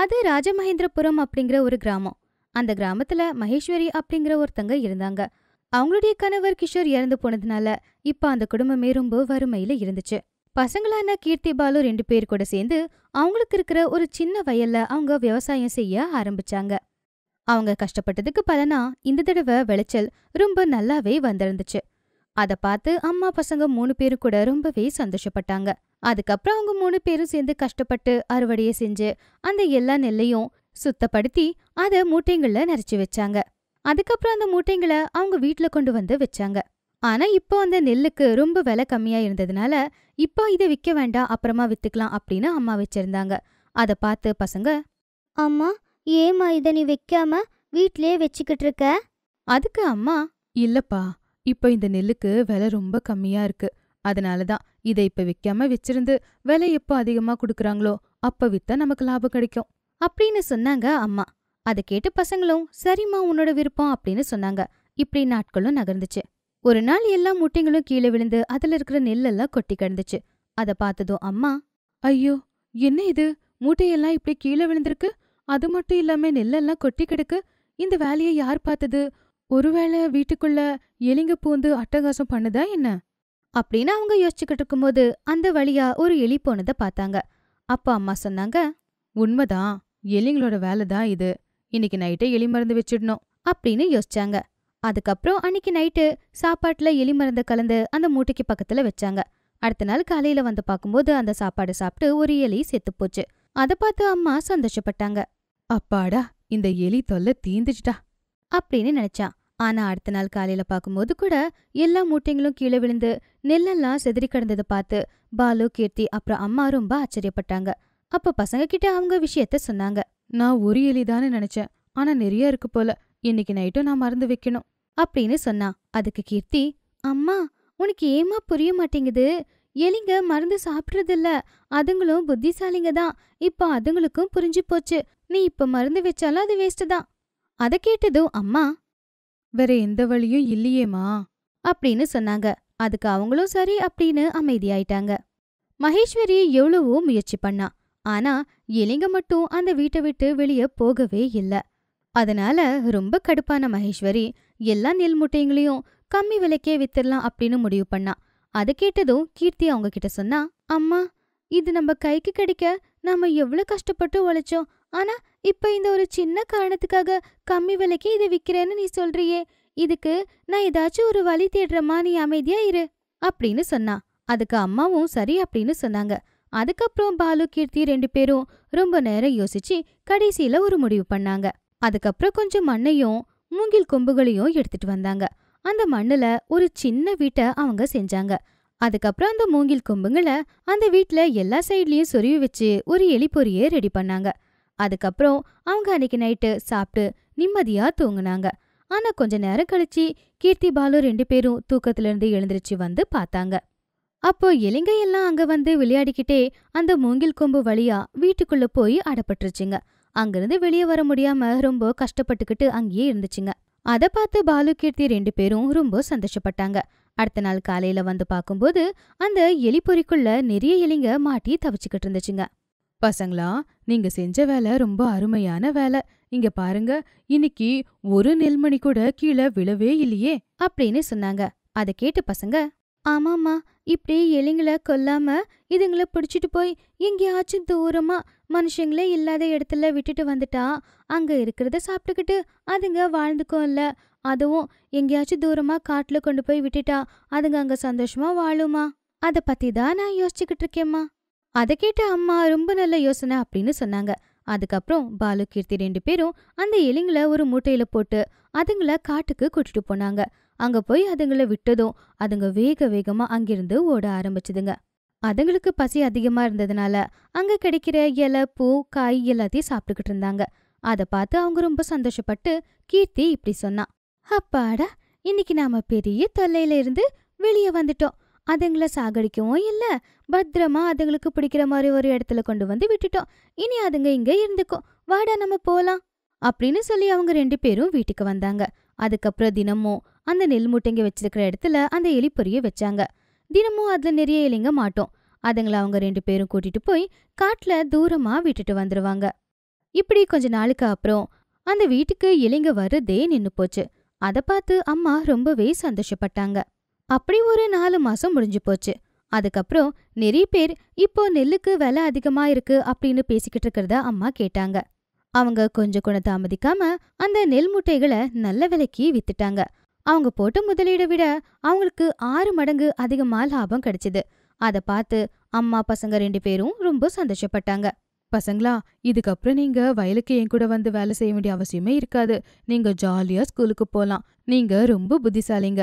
அது ராஜமகேந்திரபுரம் அப்படிங்கிற ஒரு கிராமம் அந்த கிராமத்துல மகேஸ்வரி அப்படிங்கிற ஒருத்தங்க இருந்தாங்க அவங்களுடைய கணவர் கிஷோர் இறந்து போனதுனால இப்ப அந்த குடும்பமே ரொம்ப வறுமையில இருந்துச்சு பசங்களான கீர்த்தி பாலு ரெண்டு பேர் கூட சேர்ந்து அவங்களுக்கு இருக்கிற ஒரு சின்ன வயல்ல அவங்க விவசாயம் செய்ய ஆரம்பிச்சாங்க அவங்க கஷ்டப்பட்டதுக்கு பலனா இந்த தடவை விளைச்சல் ரொம்ப நல்லாவே வந்திருந்துச்சு அதை பார்த்து அம்மா பசங்க மூணு பேரும் கூட ரொம்பவே சந்தோஷப்பட்டாங்க அதுக்கப்புறம் அவங்க மூணு பேரும் சேர்ந்து கஷ்டப்பட்டு அறுவடையை செஞ்சு அந்த எல்லா நெல்லையும் சுத்தப்படுத்தி அதை மூட்டைங்களில் நிறைச்சி வச்சாங்க அதுக்கப்புறம் அந்த மூட்டைங்களை அவங்க வீட்டில் கொண்டு வந்து வச்சாங்க ஆனா இப்போ அந்த நெல்லுக்கு ரொம்ப விலை கம்மியா இருந்ததுனால இப்போ இதை விற்க வேண்டாம் அப்புறமா வித்துக்கலாம் அப்படின்னு அம்மா வச்சிருந்தாங்க அதை பார்த்து பசங்க அம்மா ஏமா இதை நீ வைக்காம வீட்லயே வச்சுக்கிட்டு இருக்க அதுக்கு அம்மா இல்லப்பா இப்போ இந்த நெல்லுக்கு விலை ரொம்ப கம்மியா இருக்கு அதனால தான் இதை இப்ப விற்காம வச்சிருந்து விலை எப்போ அதிகமா கொடுக்குறாங்களோ அப்ப வித்தா நமக்கு லாபம் கிடைக்கும் அப்படின்னு சொன்னாங்க அம்மா அதை கேட்டு பசங்களும் சரிம்மா உன்னோட விருப்பம் அப்படின்னு சொன்னாங்க இப்படி நாட்களும் நகர்ந்துச்சு ஒரு நாள் எல்லா முட்டைங்களும் கீழே விழுந்து அதுல இருக்கிற நெல்லெல்லாம் கொட்டி கிடந்துச்சு அதை பார்த்ததும் அம்மா ஐயோ என்ன இது மூட்டையெல்லாம் இப்படி கீழே விழுந்திருக்கு அது மட்டும் இல்லாம நெல்லெல்லாம் கொட்டி கிடக்கு இந்த வேலையை யார் பார்த்தது ஒருவேளை வீட்டுக்குள்ள எலிங்க பூந்து அட்டகாசம் பண்ணுதா என்ன அப்படின்னு அவங்க யோசிச்சுக்கிட்டு இருக்கும்போது அந்த வழியா ஒரு எலி போனதை பார்த்தாங்க அப்பா அம்மா சொன்னாங்க உண்மைதான் எலிங்களோட வேலை தான் இது இன்னைக்கு நைட்டே எலி மருந்து வச்சிடணும் அப்படின்னு யோசிச்சாங்க அதுக்கப்புறம் அன்னைக்கு நைட்டு சாப்பாட்டுல எலி மருந்து கலந்து அந்த மூட்டைக்கு பக்கத்துல வச்சாங்க அடுத்த நாள் காலையில வந்து பார்க்கும்போது அந்த சாப்பாடு சாப்பிட்டு ஒரு எலி செத்து போச்சு அதை பார்த்து அம்மா சந்தோஷப்பட்டாங்க அப்பாடா இந்த எலி தொல்லை தீந்துச்சுடா அப்படின்னு நினைச்சான் ஆனா அடுத்த நாள் காலையில பாக்கும்போது கூட எல்லா மூட்டைங்களும் கீழே விழுந்து நெல்லெல்லாம் செதறி கிடந்ததை பார்த்து பாலு கீர்த்தி அப்புறம் அம்மா ரொம்ப ஆச்சரியப்பட்டாங்க அப்ப பசங்க கிட்ட அவங்க விஷயத்த சொன்னாங்க நான் ஒரு எலிதான்னு நினைச்சேன் ஆனா நிறைய இருக்கு போல இன்னைக்கு நைட்டும் நான் மறந்து வைக்கணும் அப்படின்னு சொன்னா அதுக்கு கீர்த்தி அம்மா உனக்கு ஏமா புரிய மாட்டேங்குது எலிங்க மருந்து சாப்பிட்றதில்ல அதுங்களும் புத்திசாலிங்க தான் இப்போ அதுங்களுக்கும் புரிஞ்சு போச்சு நீ இப்போ மருந்து வச்சாலும் அது வேஸ்ட் தான் அதை கேட்டதும் அம்மா வேற எந்த வழியும் இல்லையேமா அப்படின்னு சொன்னாங்க அதுக்கு அவங்களும் சரி அப்படின்னு அமைதியாயிட்டாங்க மகேஸ்வரி எவ்வளவோ முயற்சி பண்ணா ஆனா எலிங்க மட்டும் அந்த வீட்டை விட்டு வெளியே போகவே இல்லை அதனால ரொம்ப கடுப்பான மகேஸ்வரி எல்லா நெல் முட்டைங்களையும் கம்மி விலைக்கே வித்துடலாம் அப்படின்னு முடிவு பண்ணா அது கேட்டதும் கீர்த்தி அவங்க கிட்ட சொன்னா அம்மா இது நம்ம கைக்கு கிடைக்க நாம எவ்வளவு கஷ்டப்பட்டு உழைச்சோம் ஆனா இப்ப இந்த ஒரு சின்ன காரணத்துக்காக கம்மி விலைக்கு இதை விற்கிறேன்னு நீ சொல்றியே இதுக்கு நான் ஏதாச்சும் ஒரு வழி தேடுறமா நீ அமைதியா இரு அப்படின்னு சொன்னா அதுக்கு அம்மாவும் சரி அப்படின்னு சொன்னாங்க அதுக்கப்புறம் பாலு கீர்த்தி ரெண்டு பேரும் ரொம்ப நேரம் யோசிச்சு கடைசியில ஒரு முடிவு பண்ணாங்க அதுக்கப்புறம் கொஞ்சம் மண்ணையும் மூங்கில் கொம்புகளையும் எடுத்துட்டு வந்தாங்க அந்த மண்ணுல ஒரு சின்ன வீட்டை அவங்க செஞ்சாங்க அதுக்கப்புறம் அந்த மூங்கில் கொம்புங்களை அந்த வீட்டுல எல்லா சைட்லயும் சொருவி வச்சு ஒரு எலிப்பொறியை ரெடி பண்ணாங்க அதுக்கப்புறம் அவங்க அன்னைக்கு நைட்டு சாப்பிட்டு நிம்மதியாக தூங்குனாங்க ஆனால் கொஞ்ச நேரம் கழிச்சு கீர்த்தி பாலு ரெண்டு பேரும் தூக்கத்திலிருந்து எழுந்திருச்சு வந்து பார்த்தாங்க அப்போ எல்லாம் அங்க வந்து விளையாடிக்கிட்டே அந்த மூங்கில் கொம்பு வழியா வீட்டுக்குள்ள போய் அடப்பட்டுருச்சுங்க அங்கிருந்து வெளியே வர முடியாம ரொம்ப கஷ்டப்பட்டுக்கிட்டு அங்கேயே இருந்துச்சுங்க அதை பார்த்து பாலு கீர்த்தி ரெண்டு பேரும் ரொம்ப சந்தோஷப்பட்டாங்க அடுத்த நாள் காலையில வந்து பார்க்கும்போது அந்த எலிப்பொறிக்குள்ள நிறைய எலிங்க மாட்டி தவிச்சுக்கிட்டு இருந்துச்சுங்க பசங்களா நீங்க செஞ்ச வேலை ரொம்ப அருமையான வேலை இங்க பாருங்க இன்னைக்கு ஒரு நெல்மணி கூட கீழே விழவே இல்லையே அப்படின்னு சொன்னாங்க அதை கேட்டு பசங்க ஆமாமா இப்படி எலிங்களை கொல்லாம இதுங்களை பிடிச்சிட்டு போய் எங்கேயாச்சும் தூரமா மனுஷங்களே இல்லாத இடத்துல விட்டுட்டு வந்துட்டா அங்க இருக்கிறத சாப்பிட்டுக்கிட்டு அதுங்க வாழ்ந்துக்கும் இல்ல அதுவும் எங்கேயாச்சும் தூரமா காட்டுல கொண்டு போய் விட்டுட்டா அதுங்க அங்க சந்தோஷமா வாழுமா அதை பத்தி தான் நான் யோசிச்சுக்கிட்டு இருக்கேம்மா அதை கேட்ட அம்மா ரொம்ப நல்ல யோசனை அப்படின்னு சொன்னாங்க அதுக்கப்புறம் பாலு கீர்த்தி ரெண்டு பேரும் அந்த எலிங்களை ஒரு மூட்டையில போட்டு அதுங்கள காட்டுக்கு கூட்டிட்டு போனாங்க அங்க போய் அதுங்கள விட்டதும் அதுங்க வேக வேகமா அங்கிருந்து ஓட ஆரம்பிச்சுதுங்க அதுங்களுக்கு பசி அதிகமா இருந்ததுனால அங்க கிடைக்கிற இலை பூ காய் எல்லாத்தையும் சாப்பிட்டுக்கிட்டு இருந்தாங்க அதை பார்த்து அவங்க ரொம்ப சந்தோஷப்பட்டு கீர்த்தி இப்படி சொன்னான் அப்பாடா இன்னைக்கு நாம பெரிய தொல்லையில இருந்து வெளியே வந்துட்டோம் அதுங்களை சாகடிக்கவும் இல்லை பத்திரமா அதுங்களுக்கு பிடிக்கிற மாதிரி ஒரு இடத்துல கொண்டு வந்து விட்டுட்டோம் இனி அதுங்க இங்கே இருந்துக்கோ வாடா நம்ம போகலாம் அப்படின்னு சொல்லி அவங்க ரெண்டு பேரும் வீட்டுக்கு வந்தாங்க அதுக்கப்புறம் தினமும் அந்த நெல் மூட்டைங்க வச்சிருக்கிற இடத்துல அந்த எலிப்பொறிய வச்சாங்க தினமும் அதில் நிறைய எலிங்க மாட்டோம் அதுங்களை அவங்க ரெண்டு பேரும் கூட்டிட்டு போய் காட்டில் தூரமாக விட்டுட்டு வந்துடுவாங்க இப்படி கொஞ்ச நாளுக்கு அப்புறம் அந்த வீட்டுக்கு எலிங்க வருதே நின்று போச்சு அதை பார்த்து அம்மா ரொம்பவே சந்தோஷப்பட்டாங்க அப்படி ஒரு நாலு மாதம் முடிஞ்சு போச்சு அதுக்கப்புறம் நிறைய பேர் இப்போ நெல்லுக்கு விலை அதிகமா இருக்கு அப்படின்னு பேசிக்கிட்டு இருக்கிறத அம்மா கேட்டாங்க அவங்க கொஞ்சம் கூட தாமதிக்காம அந்த நெல் முட்டைகளை நல்ல விலைக்கு வித்துட்டாங்க அவங்க போட்ட முதலீடை விட அவங்களுக்கு ஆறு மடங்கு அதிகமாக லாபம் கிடைச்சிது அதை பார்த்து அம்மா பசங்க ரெண்டு பேரும் ரொம்ப சந்தோஷப்பட்டாங்க பசங்களா இதுக்கப்புறம் நீங்க வயலுக்கு என் கூட வந்து வேலை செய்ய வேண்டிய அவசியமே இருக்காது நீங்க ஜாலியா ஸ்கூலுக்கு போலாம் நீங்க ரொம்ப புத்திசாலிங்க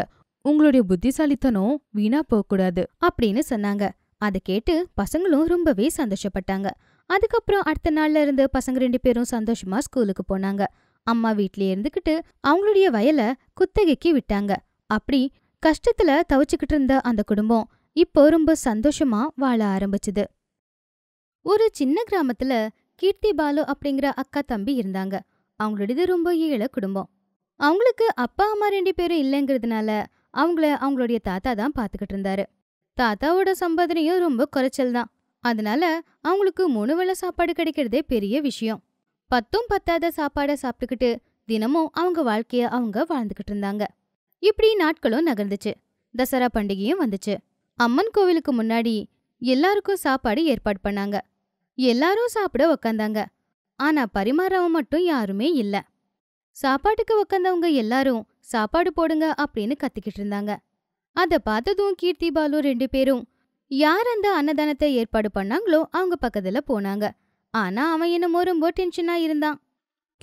உங்களுடைய புத்திசாலித்தனம் வீணா போகக்கூடாது அப்படின்னு சொன்னாங்க அதை கேட்டு பசங்களும் ரொம்பவே சந்தோஷப்பட்டாங்க அதுக்கப்புறம் அடுத்த நாள்ல இருந்து பசங்க ரெண்டு பேரும் சந்தோஷமா ஸ்கூலுக்கு போனாங்க அம்மா வீட்லயே இருந்துகிட்டு அவங்களுடைய வயலை குத்தகைக்கு விட்டாங்க அப்படி கஷ்டத்துல தவிச்சுக்கிட்டு இருந்த அந்த குடும்பம் இப்போ ரொம்ப சந்தோஷமா வாழ ஆரம்பிச்சது ஒரு சின்ன கிராமத்துல கீர்த்தி பாலு அப்படிங்கிற அக்கா தம்பி இருந்தாங்க அவங்களுடையது ரொம்ப ஏழை குடும்பம் அவங்களுக்கு அப்பா அம்மா ரெண்டு பேரும் இல்லைங்கிறதுனால அவங்கள அவங்களுடைய தாத்தா தான் பார்த்துக்கிட்டு இருந்தாரு தாத்தாவோட சம்பாதனையும் ரொம்ப குறைச்சல் தான் அதனால அவங்களுக்கு மூணு வேளை சாப்பாடு கிடைக்கிறதே பெரிய விஷயம் பத்தும் பத்தாத சாப்பாடை சாப்பிட்டுக்கிட்டு தினமும் அவங்க வாழ்க்கைய அவங்க வாழ்ந்துகிட்டு இருந்தாங்க இப்படி நாட்களும் நகர்ந்துச்சு தசரா பண்டிகையும் வந்துச்சு அம்மன் கோவிலுக்கு முன்னாடி எல்லாருக்கும் சாப்பாடு ஏற்பாடு பண்ணாங்க எல்லாரும் சாப்பிட உக்காந்தாங்க ஆனா பரிமாறவன் மட்டும் யாருமே இல்ல சாப்பாட்டுக்கு உக்காந்தவங்க எல்லாரும் சாப்பாடு போடுங்க அப்படின்னு கத்திக்கிட்டு இருந்தாங்க அதை பார்த்ததும் கீர்த்தி பாலு ரெண்டு பேரும் யார் அந்த அன்னதானத்தை ஏற்பாடு பண்ணாங்களோ அவங்க பக்கத்துல போனாங்க ஆனா அவன் என்னமோ ரொம்ப டென்ஷனா இருந்தான்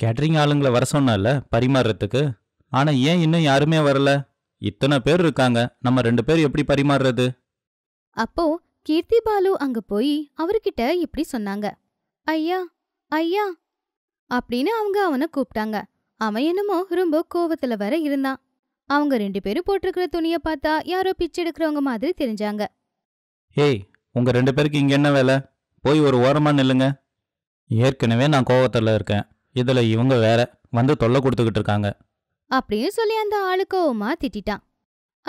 கேட்டரிங் ஆளுங்களை வர சொன்னால பரிமாறுறதுக்கு ஆனா ஏன் இன்னும் யாருமே வரல இத்தனை பேர் இருக்காங்க நம்ம ரெண்டு பேர் எப்படி பரிமாறுறது அப்போ கீர்த்தி பாலு அங்க போய் அவர்கிட்ட இப்படி சொன்னாங்க ஐயா ஐயா அப்படின்னு அவங்க அவனை கூப்பிட்டாங்க அவன் என்னமோ ரொம்ப கோவத்துல வர இருந்தான் அவங்க ரெண்டு பேரும் போட்டிருக்கிற துணிய பார்த்தா யாரோ பிச்சை எடுக்கிறவங்க மாதிரி தெரிஞ்சாங்க ஏய் உங்க ரெண்டு பேருக்கு இங்க என்ன வேலை போய் ஒரு ஓரமா நில்லுங்க ஏற்கனவே நான் கோவத்துல இருக்கேன் இதுல இவங்க வேற வந்து தொல்லை கொடுத்துக்கிட்டு இருக்காங்க அப்படின்னு சொல்லி அந்த ஆளு கோவமா திட்டான்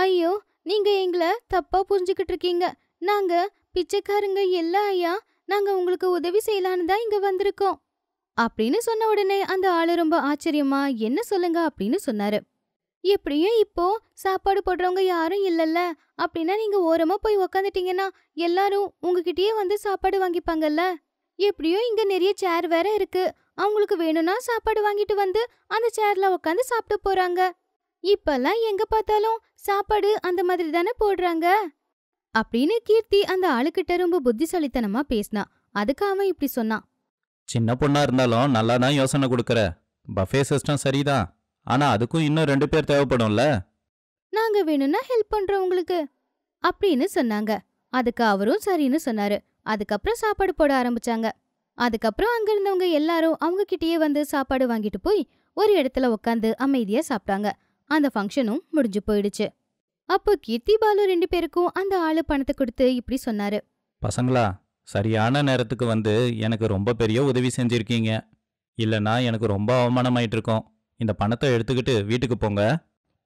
ஐயோ நீங்க எங்களை தப்பா புரிஞ்சுக்கிட்டு இருக்கீங்க நாங்க பிச்சைக்காரங்க எல்லா ஐயா நாங்க உங்களுக்கு உதவி செய்யலான்னு தான் இங்க வந்திருக்கோம் அப்படின்னு சொன்ன உடனே அந்த ஆளு ரொம்ப ஆச்சரியமா என்ன சொல்லுங்க அப்படின்னு சொன்னாரு எப்படியும் இப்போ சாப்பாடு போடுறவங்க யாரும் இல்லைல்ல அப்படின்னா நீங்க ஓரமா போய் உக்காந்துட்டீங்கன்னா எல்லாரும் உங்ககிட்டயே வந்து சாப்பாடு வாங்கிப்பாங்கல்ல எப்படியும் இங்க நிறைய சேர் வேற இருக்கு அவங்களுக்கு வேணும்னா சாப்பாடு வாங்கிட்டு வந்து அந்த சேர்ல உட்காந்து சாப்பிட்டு போறாங்க இப்பெல்லாம் எங்க பார்த்தாலும் சாப்பாடு அந்த மாதிரி தானே போடுறாங்க அப்படின்னு கீர்த்தி அந்த ஆளுக்கிட்ட ரொம்ப புத்திசாலித்தனமா பேசினா அதுக்கு அவன் இப்படி சொன்னான் சின்ன பொண்ணா இருந்தாலும் நல்லா தான் யோசனை கொடுக்குற பஃபே சிஸ்டம் சரிதான் ஆனா அதுக்கும் இன்னும் ரெண்டு பேர் தேவைப்படும்ல நாங்க வேணும்னா ஹெல்ப் பண்றோம் உங்களுக்கு அப்படின்னு சொன்னாங்க அதுக்கு அவரும் சரின்னு சொன்னாரு அதுக்கப்புறம் சாப்பாடு போட ஆரம்பிச்சாங்க அதுக்கப்புறம் அங்க இருந்தவங்க எல்லாரும் அவங்க கிட்டயே வந்து சாப்பாடு வாங்கிட்டு போய் ஒரு இடத்துல உட்காந்து அமைதியா சாப்பிட்டாங்க அந்த ஃபங்க்ஷனும் முடிஞ்சு போயிடுச்சு அப்போ கீர்த்தி பாலு ரெண்டு பேருக்கும் அந்த ஆளு பணத்தை கொடுத்து இப்படி சொன்னாரு பசங்களா சரியான நேரத்துக்கு வந்து எனக்கு ரொம்ப பெரிய உதவி செஞ்சிருக்கீங்க இல்லனா எனக்கு ரொம்ப அவமானமாயிட்டு இருக்கோம் இந்த பணத்தை எடுத்துக்கிட்டு வீட்டுக்கு போங்க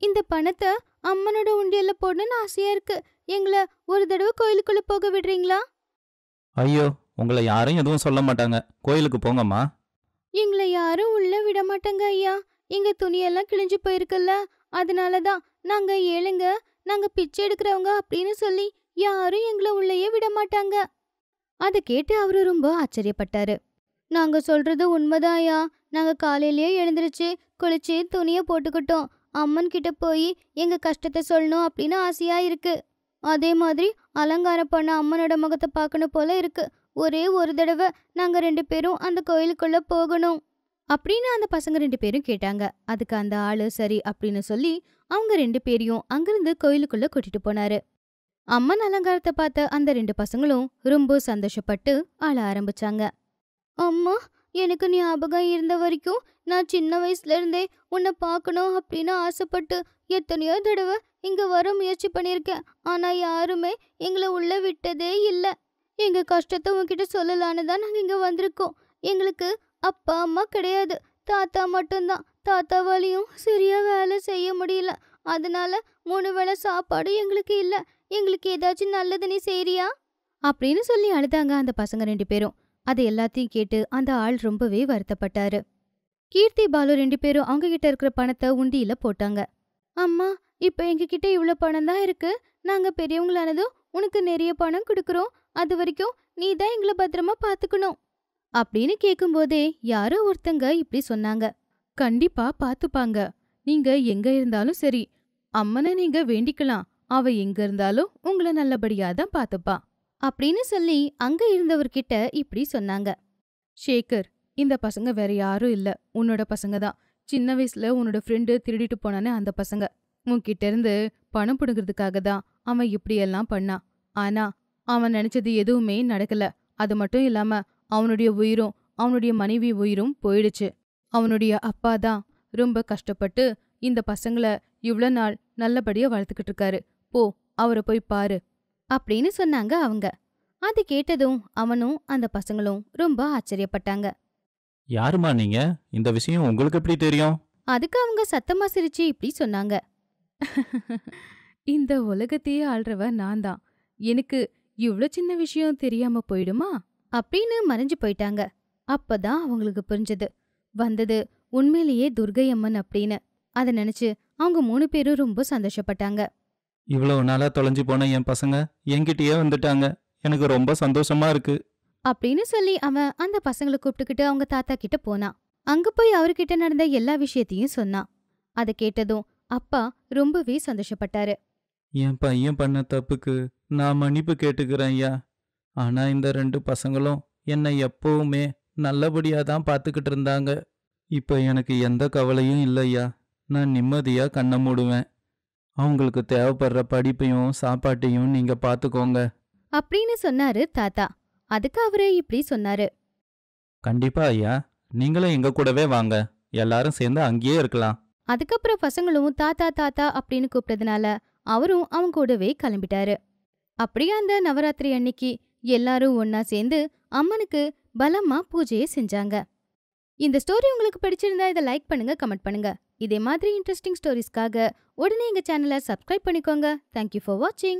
இந்த பணத்தை அம்மனோட உண்டியல்ல போடணும்னு ஆசையா இருக்கு எங்களை ஒரு தடவை கோயிலுக்குள்ள போக விடுறீங்களா ஐயோ உங்களை யாரும் எதுவும் சொல்ல மாட்டாங்க கோயிலுக்கு போங்கம்மா எங்களை யாரும் உள்ள விட மாட்டாங்க ஐயா எங்க துணியெல்லாம் கிழிஞ்சு போயிருக்குல்ல அதனால தான் நாங்க ஏழுங்க நாங்க பிச்சை எடுக்கிறவங்க அப்படின்னு சொல்லி யாரும் எங்களை உள்ளேயே விட மாட்டாங்க அதை கேட்டு அவரு ரொம்ப ஆச்சரியப்பட்டாரு நாங்க சொல்றது உண்மைதாயா நாங்க காலையிலேயே எழுந்திருச்சு குளிச்சு துணியை போட்டுக்கிட்டோம் அம்மன் கிட்ட போய் எங்க கஷ்டத்தை சொல்லணும் அப்படின்னு ஆசையா இருக்கு அதே மாதிரி அலங்காரம் பண்ண அம்மனோட முகத்தை பார்க்கணும் போல இருக்கு ஒரே ஒரு தடவை நாங்க ரெண்டு பேரும் அந்த கோயிலுக்குள்ள போகணும் அப்படின்னு அந்த பசங்க ரெண்டு பேரும் கேட்டாங்க அதுக்கு அந்த ஆளு சரி அப்படின்னு சொல்லி அவங்க ரெண்டு பேரையும் அங்கிருந்து கோயிலுக்குள்ள கூட்டிட்டு போனாரு அம்மன் அலங்காரத்தை பார்த்த அந்த ரெண்டு பசங்களும் ரொம்ப சந்தோஷப்பட்டு அழ ஆரம்பிச்சாங்க அம்மா எனக்கு ஞாபகம் இருந்த வரைக்கும் நான் சின்ன வயசுல இருந்தே உன்னை பார்க்கணும் அப்படின்னு ஆசைப்பட்டு எத்தனையோ தடவை இங்க வர முயற்சி பண்ணியிருக்கேன் ஆனா யாருமே எங்களை உள்ள விட்டதே இல்லை எங்க கஷ்டத்தை உங்ககிட்ட சொல்லலான்னு தான் நாங்கள் இங்க வந்திருக்கோம் எங்களுக்கு அப்பா அம்மா கிடையாது தாத்தா மட்டும்தான் தாத்தாவாலையும் சரியா வேலை செய்ய முடியல அதனால மூணு வேளை சாப்பாடு எங்களுக்கு இல்லை எங்களுக்கு ஏதாச்சும் நல்லது நீ செய்றியா அப்படின்னு சொல்லி அழுதாங்க அந்த பசங்க ரெண்டு பேரும் அது எல்லாத்தையும் கேட்டு அந்த ஆள் ரொம்பவே வருத்தப்பட்டாரு கீர்த்தி பாலு ரெண்டு பேரும் அவங்க கிட்ட இருக்கிற பணத்தை உண்டியில போட்டாங்க அம்மா எங்க எங்ககிட்ட இவ்வளவு பணம் தான் இருக்கு நாங்க பெரியவங்களானதும் உனக்கு நிறைய பணம் கொடுக்குறோம் அது வரைக்கும் நீ தான் எங்களை பத்திரமா பாத்துக்கணும் அப்படின்னு போதே யாரோ ஒருத்தங்க இப்படி சொன்னாங்க கண்டிப்பா பாத்துப்பாங்க நீங்க எங்க இருந்தாலும் சரி அம்மனை நீங்க வேண்டிக்கலாம் அவ எங்க இருந்தாலும் உங்களை நல்லபடியா தான் பாத்துப்பா அப்படின்னு சொல்லி அங்க இருந்தவர்கிட்ட இப்படி சொன்னாங்க ஷேகர் இந்த பசங்க வேற யாரும் இல்ல உன்னோட பசங்க தான் சின்ன வயசுல உன்னோட ஃப்ரெண்டு திருடிட்டு போனானே அந்த பசங்க உன்கிட்ட இருந்து பணம் பிடுங்கிறதுக்காக தான் அவன் இப்படியெல்லாம் பண்ணான் ஆனா அவன் நினைச்சது எதுவுமே நடக்கல அது மட்டும் இல்லாம அவனுடைய உயிரும் அவனுடைய மனைவி உயிரும் போயிடுச்சு அவனுடைய அப்பா தான் ரொம்ப கஷ்டப்பட்டு இந்த பசங்களை இவ்வளோ நாள் நல்லபடியாக வளர்த்துக்கிட்டு இருக்காரு போ அவரை போய் பாரு அப்படின்னு சொன்னாங்க அவங்க அது கேட்டதும் அவனும் அந்த பசங்களும் ரொம்ப ஆச்சரியப்பட்டாங்க யாருமா நீங்க இந்த விஷயம் உங்களுக்கு எப்படி தெரியும் அதுக்கு அவங்க சத்தமா சிரிச்சு இப்படி சொன்னாங்க இந்த உலகத்தையே ஆள்றவ நான் தான் எனக்கு இவ்ளோ சின்ன விஷயம் தெரியாம போயிடுமா அப்படின்னு மறைஞ்சு போயிட்டாங்க அப்பதான் அவங்களுக்கு புரிஞ்சது வந்தது உண்மையிலேயே துர்கையம்மன் அம்மன் அப்படின்னு அதை நினைச்சு அவங்க மூணு பேரும் ரொம்ப சந்தோஷப்பட்டாங்க இவ்வளவு நாளா தொலைஞ்சு போன என் பசங்க என்கிட்டயே வந்துட்டாங்க எனக்கு ரொம்ப சந்தோஷமா இருக்கு அப்படின்னு சொல்லி அவன் அந்த பசங்களை கூப்பிட்டுக்கிட்டு அவங்க தாத்தா கிட்ட போனான் அங்க போய் அவர்கிட்ட நடந்த எல்லா விஷயத்தையும் சொன்னான் அதை கேட்டதும் அப்பா ரொம்பவே சந்தோஷப்பட்டாரு என் பையன் பண்ண தப்புக்கு நான் மன்னிப்பு கேட்டுக்கிறேன் ஐயா ஆனா இந்த ரெண்டு பசங்களும் என்னை எப்பவுமே நல்லபடியா தான் பார்த்துக்கிட்டு இருந்தாங்க இப்ப எனக்கு எந்த கவலையும் இல்லையா நான் நிம்மதியா கண்ண மூடுவேன் அவங்களுக்கு தேவைப்படுற படிப்பையும் சாப்பாட்டையும் நீங்க பாத்துக்கோங்க அப்படின்னு சொன்னாரு தாத்தா அதுக்கு அவரே இப்படி சொன்னாரு கண்டிப்பா ஐயா நீங்களும் எங்க கூடவே வாங்க எல்லாரும் சேர்ந்து அங்கேயே இருக்கலாம் அதுக்கப்புறம் பசங்களும் தாத்தா தாத்தா அப்படின்னு கூப்பிட்டதுனால அவரும் அவங்க கூடவே கிளம்பிட்டாரு அப்படியே அந்த நவராத்திரி அன்னைக்கு எல்லாரும் ஒன்னா சேர்ந்து அம்மனுக்கு பலமா பூஜையை செஞ்சாங்க இந்த ஸ்டோரி உங்களுக்கு பிடிச்சிருந்தா இதை லைக் பண்ணுங்க கமெண்ட் பண்ணுங்க இதே மாதிரி இன்ட்ரெஸ்டிங் ஸ்டோரிஸ்க்காக உடனே எங்கள் சேனலை சப்ஸ்கிரைப் பண்ணிக்கோங்க தேங்க்யூ ஃபார் வாட்சிங்